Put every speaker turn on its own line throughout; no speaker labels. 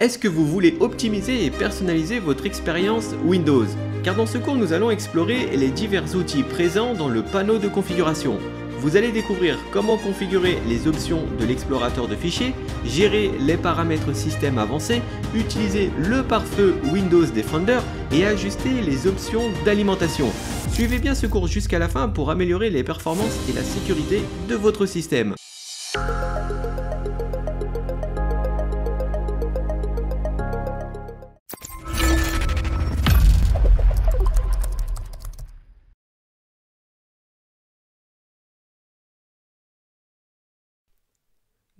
Est-ce que vous voulez optimiser et personnaliser votre expérience Windows Car dans ce cours, nous allons explorer les divers outils présents dans le panneau de configuration. Vous allez découvrir comment configurer les options de l'explorateur de fichiers, gérer les paramètres système avancés, utiliser le pare-feu Windows Defender et ajuster les options d'alimentation. Suivez bien ce cours jusqu'à la fin pour améliorer les performances et la sécurité de votre système.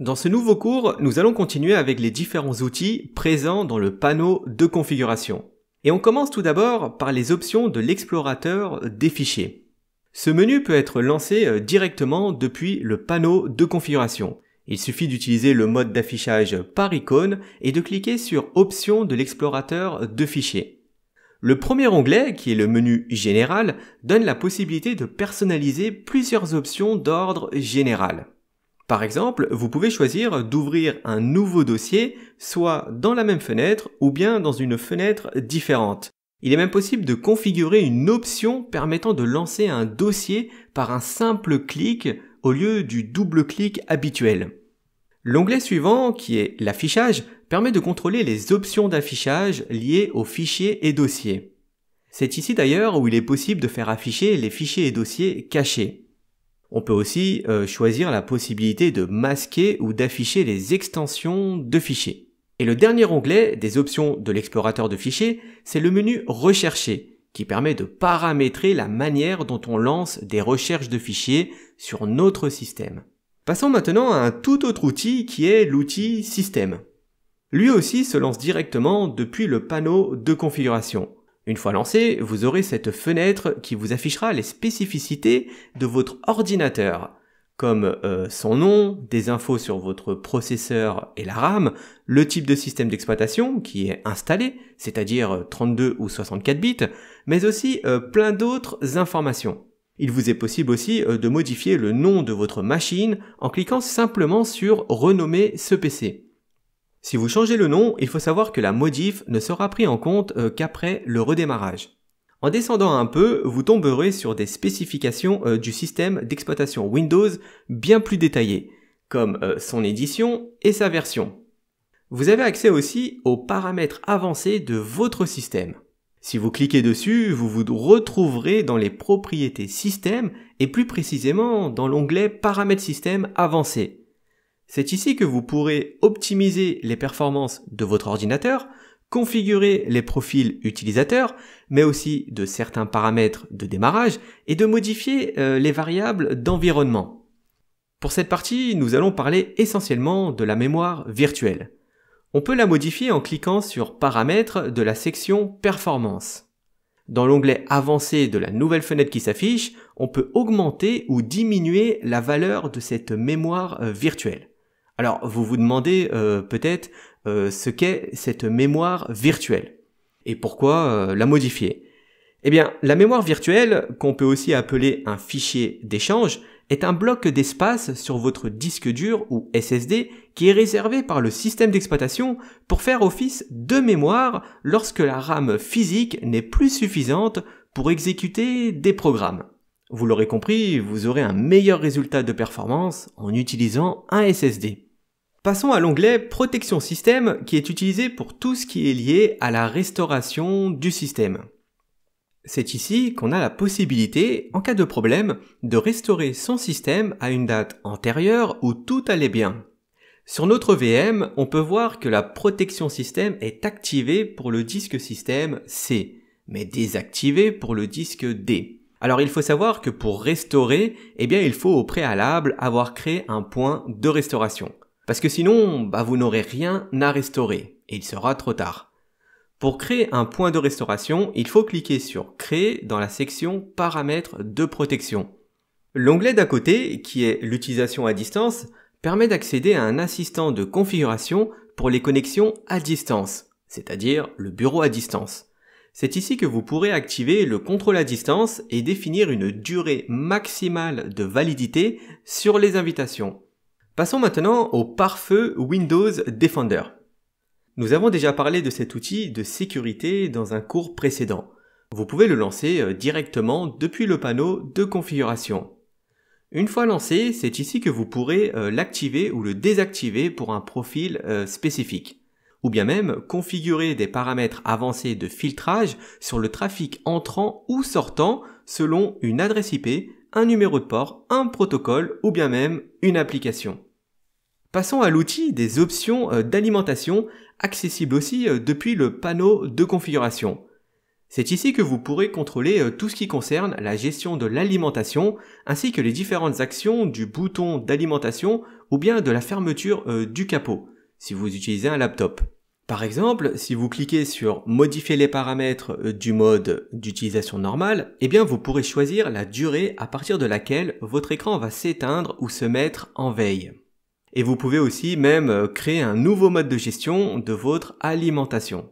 Dans ce nouveau cours, nous allons continuer avec les différents outils présents dans le panneau de configuration. Et on commence tout d'abord par les options de l'explorateur des fichiers. Ce menu peut être lancé euh, directement depuis le panneau de configuration. Il suffit d'utiliser le mode d'affichage par icône et de cliquer sur Options de l'explorateur de fichiers. Le premier onglet, qui est le menu Général, donne la possibilité de personnaliser plusieurs options d'ordre général. Par exemple, vous pouvez choisir d'ouvrir un nouveau dossier, soit dans la même fenêtre ou bien dans une fenêtre différente. Il est même possible de configurer une option permettant de lancer un dossier par un simple clic au lieu du double clic habituel. L'onglet suivant, qui est l'affichage, permet de contrôler les options d'affichage liées aux fichiers et dossiers. C'est ici d'ailleurs où il est possible de faire afficher les fichiers et dossiers cachés. On peut aussi euh, choisir la possibilité de masquer ou d'afficher les extensions de fichiers. Et le dernier onglet des options de l'explorateur de fichiers, c'est le menu Rechercher, qui permet de paramétrer la manière dont on lance des recherches de fichiers sur notre système. Passons maintenant à un tout autre outil qui est l'outil Système. Lui aussi se lance directement depuis le panneau de configuration. Une fois lancé, vous aurez cette fenêtre qui vous affichera les spécificités de votre ordinateur, comme euh, son nom, des infos sur votre processeur et la RAM, le type de système d'exploitation qui est installé, c'est-à-dire 32 euh, ou 64 bits, mais aussi euh, plein d'autres informations. Il vous est possible aussi de modifier le nom de votre machine en cliquant simplement sur Renommer ce PC. Si vous changez le nom, il faut savoir que la modif ne sera prise en compte euh, qu'après le redémarrage. En descendant un peu, vous tomberez sur des spécifications euh, du système d'exploitation Windows bien plus détaillées, comme euh, son édition et sa version. Vous avez accès aussi aux paramètres avancés de votre système. Si vous cliquez dessus, vous vous retrouverez dans les propriétés système et plus précisément dans l'onglet paramètres système avancés. C'est ici que vous pourrez optimiser les performances de votre ordinateur, configurer les profils utilisateurs, mais aussi de certains paramètres de démarrage et de modifier euh, les variables d'environnement. Pour cette partie, nous allons parler essentiellement de la mémoire virtuelle. On peut la modifier en cliquant sur Paramètres de la section Performance. Dans l'onglet Avancé de la nouvelle fenêtre qui s'affiche, on peut augmenter ou diminuer la valeur de cette mémoire euh, virtuelle. Alors vous vous demandez euh, peut-être euh, ce qu'est cette mémoire virtuelle et pourquoi euh, la modifier. Eh bien, la mémoire virtuelle, qu'on peut aussi appeler un fichier d'échange, est un bloc d'espace sur votre disque dur ou SSD qui est réservé par le système d'exploitation pour faire office de mémoire lorsque la RAM physique n'est plus suffisante pour exécuter des programmes. Vous l'aurez compris, vous aurez un meilleur résultat de performance en utilisant un SSD. Passons à l'onglet Protection système qui est utilisé pour tout ce qui est lié à la restauration du système. C'est ici qu'on a la possibilité, en cas de problème, de restaurer son système à une date antérieure où tout allait bien. Sur notre VM, on peut voir que la protection système est activée pour le disque système C, mais désactivée pour le disque D. Alors il faut savoir que pour restaurer, eh bien il faut au préalable avoir créé un point de restauration. Parce que sinon, bah, vous n'aurez rien à restaurer, et il sera trop tard. Pour créer un point de restauration, il faut cliquer sur Créer dans la section Paramètres de protection. L'onglet d'à côté, qui est l'utilisation à distance, permet d'accéder à un assistant de configuration pour les connexions à distance, c'est-à-dire le bureau à distance. C'est ici que vous pourrez activer le contrôle à distance et définir une durée maximale de validité sur les invitations. Passons maintenant au pare-feu Windows Defender. Nous avons déjà parlé de cet outil de sécurité dans un cours précédent. Vous pouvez le lancer euh, directement depuis le panneau de configuration. Une fois lancé, c'est ici que vous pourrez euh, l'activer ou le désactiver pour un profil euh, spécifique ou bien même configurer des paramètres avancés de filtrage sur le trafic entrant ou sortant selon une adresse IP, un numéro de port, un protocole ou bien même une application. Passons à l'outil des options euh, d'alimentation, accessible aussi euh, depuis le panneau de configuration. C'est ici que vous pourrez contrôler euh, tout ce qui concerne la gestion de l'alimentation, ainsi que les différentes actions du bouton d'alimentation ou bien de la fermeture du capot, si vous utilisez un laptop. Par exemple, si vous cliquez sur modifier les paramètres euh, du mode d'utilisation normale, eh bien vous pourrez choisir la durée à partir de laquelle votre écran va s'éteindre ou se mettre en veille. Et vous pouvez aussi même euh, créer un nouveau mode de gestion de votre alimentation.